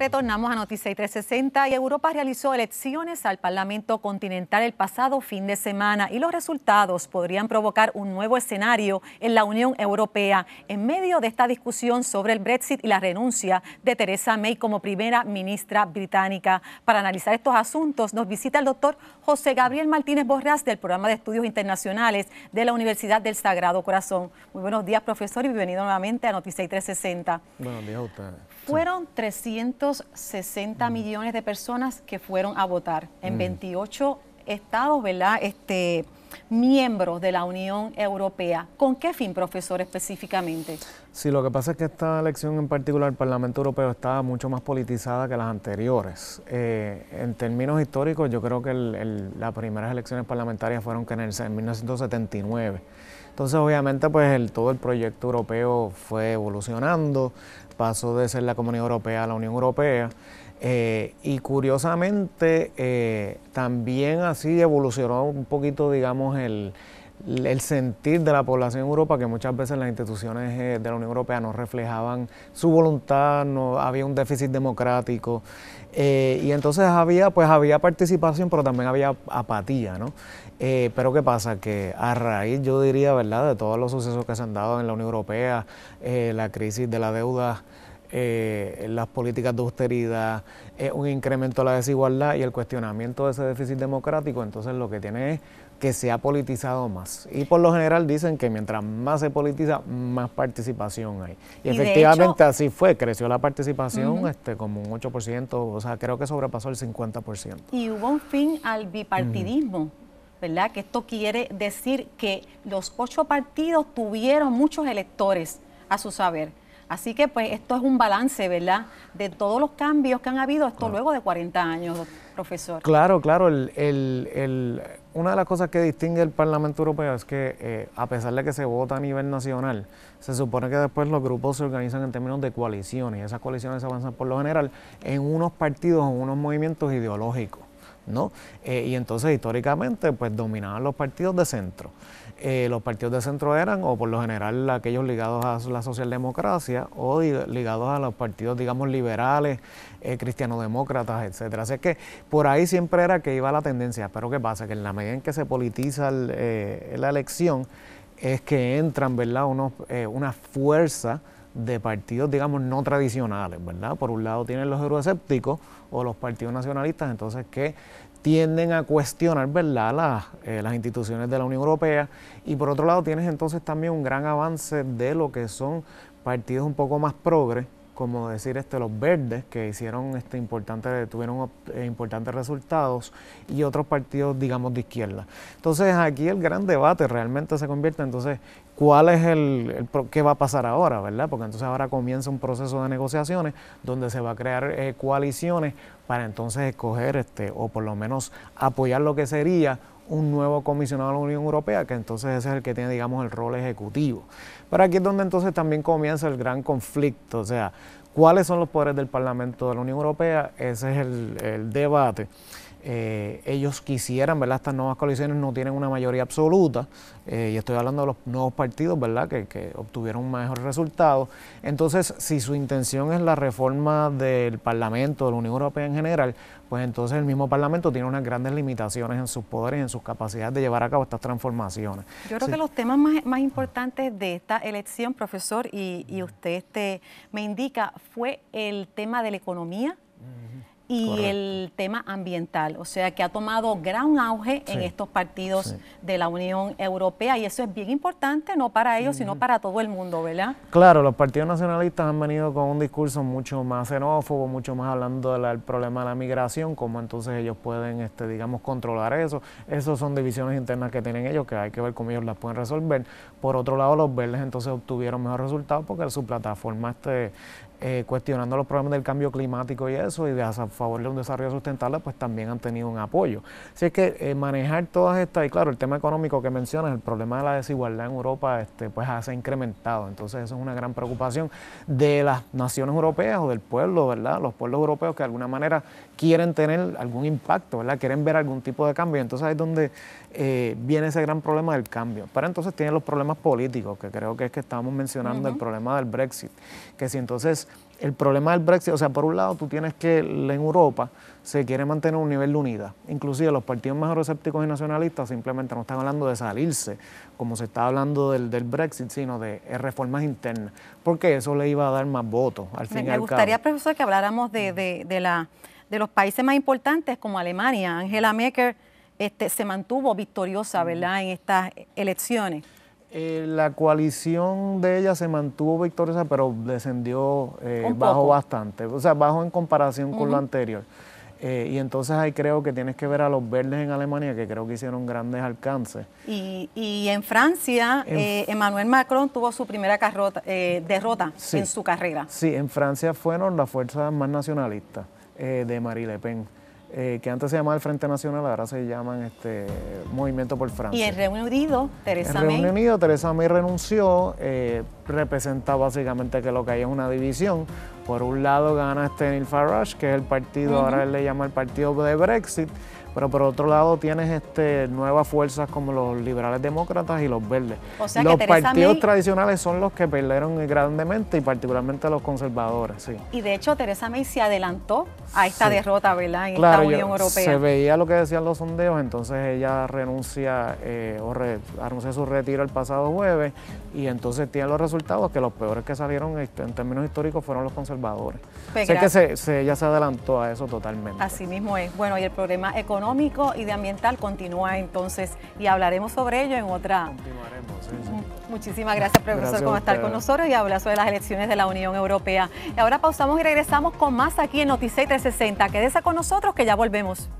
Retornamos a Noticias 360 y Europa realizó elecciones al Parlamento Continental el pasado fin de semana y los resultados podrían provocar un nuevo escenario en la Unión Europea en medio de esta discusión sobre el Brexit y la renuncia de Theresa May como primera ministra británica. Para analizar estos asuntos nos visita el doctor José Gabriel Martínez Borrás del programa de estudios internacionales de la Universidad del Sagrado Corazón. Muy buenos días profesor y bienvenido nuevamente a Noticias 360. Buenos días a fueron 360 mm. millones de personas que fueron a votar en 28 mm. estados, ¿verdad? Este, miembros de la Unión Europea. ¿Con qué fin, profesor, específicamente? Sí, lo que pasa es que esta elección en particular, el Parlamento Europeo, estaba mucho más politizada que las anteriores. Eh, en términos históricos, yo creo que las primeras elecciones parlamentarias fueron que en, 1979. Entonces, obviamente, pues todo el proyecto europeo fue evolucionando, pasó de ser la Comunidad Europea a la Unión Europea. Eh, y curiosamente, eh, también así evolucionó un poquito, digamos, el, sentir de la población en Europa, que muchas veces las instituciones eh, de la Unión Europea no reflejaban su voluntad, no había un déficit democrático. y entonces había, pues había participación, pero también había apatía, ¿no? pero ¿qué pasa? Que a raíz, yo diría, ¿verdad?, de todos los sucesos que se han dado en la Unión Europea, la crisis de la deuda eh, las políticas de austeridad, eh, un incremento de la desigualdad y el cuestionamiento de ese déficit democrático, entonces lo que tiene es que se ha politizado más. Y por lo general dicen que mientras más se politiza, más participación hay. Y, efectivamente así fue, creció la participación este, como un 8%, o sea, creo que sobrepasó el 50%. Y hubo un fin al bipartidismo. ¿Verdad? Que esto quiere decir que los ocho partidos tuvieron muchos electores a su saber. Así que pues esto es un balance, ¿verdad? De todos los cambios que han habido, esto luego de 40 años, profesor. Claro, claro. una de las cosas que distingue el Parlamento Europeo es que eh, a pesar de que se vota a nivel nacional, se supone que después los grupos se organizan en términos de coaliciones y esas coaliciones se avanzan por lo general en unos partidos en unos movimientos ideológicos. ¿no? Eh, y entonces históricamente pues dominaban los partidos de centro. Eh, los partidos de centro eran, o por lo general, aquellos ligados a la socialdemocracia o ligados a los partidos, digamos, liberales, eh, cristianodemócratas, etcétera. Así que por ahí siempre era que iba la tendencia. Pero ¿qué pasa? Que en la medida en que se politiza eh, la elección, es que entran, ¿verdad?, Unos, una fuerza de partidos, digamos, no tradicionales, ¿verdad? Por un lado tienen los euroescépticos o los partidos nacionalistas, entonces ¿qué? tienden a cuestionar ¿verdad? Las, eh, las instituciones de la Unión Europea y por otro lado tienes entonces también un gran avance de lo que son partidos un poco más progres como decir este, los verdes, que hicieron este, importante, tuvieron eh, importantes resultados, y otros partidos, digamos, de izquierda. Entonces aquí el gran debate realmente se convierte entonces cuál es el, qué va a pasar ahora, ¿verdad? Porque entonces ahora comienza un proceso de negociaciones donde se va a crear eh, coaliciones para entonces escoger este, o por lo menos apoyar lo que sería un nuevo comisionado de la Unión Europea, que entonces ese es el que tiene, digamos, el rol ejecutivo. Pero aquí es donde entonces también comienza el gran conflicto, o sea, ¿cuáles son los poderes del Parlamento de la Unión Europea? Ese es el, el debate. Eh, ellos quisieran, ¿verdad? Estas nuevas coaliciones no tienen una mayoría absoluta, eh, y estoy hablando de los nuevos partidos, ¿verdad? Que, obtuvieron un mejor resultado. Entonces, si su intención es la reforma del Parlamento, de la Unión Europea en general, pues entonces el mismo Parlamento tiene unas grandes limitaciones en sus poderes, y en sus capacidades de llevar a cabo estas transformaciones. Yo creo que los temas más, importantes de esta elección, profesor, y, usted este, me indica, fue el tema de la economía, y el tema ambiental, o sea que ha tomado gran auge en estos partidos de la Unión Europea y eso es bien importante, no para ellos, sino para todo el mundo, ¿verdad? Claro, los partidos nacionalistas han venido con un discurso mucho más xenófobo, mucho más hablando del problema de la migración, cómo entonces ellos pueden, este, digamos, controlar eso. Esas son divisiones internas que tienen ellos, que hay que ver cómo ellos las pueden resolver. Por otro lado, los verdes entonces obtuvieron mejor resultados porque su plataforma este, eh, cuestionando los problemas del cambio climático y eso, y de a favor de un desarrollo sustentable, pues también han tenido un apoyo. Así es que eh, manejar todas estas, y claro, el tema económico que mencionas, el problema de la desigualdad en Europa, este, pues se ha incrementado. Entonces, eso es una gran preocupación de las naciones europeas o del pueblo, ¿verdad? Los pueblos europeos que de alguna manera quieren tener algún impacto, ¿verdad? Quieren ver algún tipo de cambio. Entonces, ahí es donde eh, viene ese gran problema del cambio. Pero entonces tienen los problemas políticos, que creo que es que estábamos mencionando el problema del Brexit, que si entonces el problema del Brexit, o sea, por un lado tú tienes que en Europa se quiere mantener un nivel de unidad. Inclusive los partidos más euroescépticos y nacionalistas simplemente no están hablando de salirse, como se está hablando del, Brexit, sino de eh, reformas internas, porque eso le iba a dar más votos al final. me, me gustaría, profesor, que habláramos de, la, de los países más importantes como Alemania. Angela Merkel este, se mantuvo victoriosa, ¿verdad?, en estas elecciones. Eh, la coalición de ella se mantuvo victoriosa, pero descendió eh, bajo bastante, o sea, bajo en comparación con lo anterior. Eh, y entonces ahí creo que tienes que ver a los verdes en Alemania, que creo que hicieron grandes alcances. Y, en Francia, eh, Emmanuel Macron tuvo su primera carrota, derrota en su carrera. Sí, en Francia fueron las fuerzas más nacionalistas de Marie Le Pen. Eh, que antes se llamaba el Frente Nacional, ahora se llaman este Movimiento por Francia. Y el Reino Unido, Teresa May. El Reino Unido, Teresa May renunció, eh, representa básicamente que lo que hay es una división. Por un lado gana Neil Farage, que es el partido, ahora él le llama el partido de Brexit, pero por otro lado tienes este, nuevas fuerzas como los liberales demócratas y los verdes. los partidos tradicionales son los que perdieron grandemente y particularmente los conservadores. Y de hecho Teresa May se adelantó a esta derrota ¿verdad? en esta Unión Europea. Se veía lo que decían los sondeos, entonces ella renuncia eh, o anuncia su retiro el pasado jueves y entonces tiene los resultados que los peores que salieron en términos históricos fueron los conservadores pues sé que se, ella se adelantó a eso totalmente. Así mismo es. Bueno, y el problema económico y de ambiental continúa entonces y hablaremos sobre ello en otra. Continuaremos, sí, Muchísimas gracias, profesor, por estar con nosotros y hablar sobre las elecciones de la Unión Europea. Y ahora pausamos y regresamos con más aquí en Noticias 360. Quédese con nosotros que ya volvemos.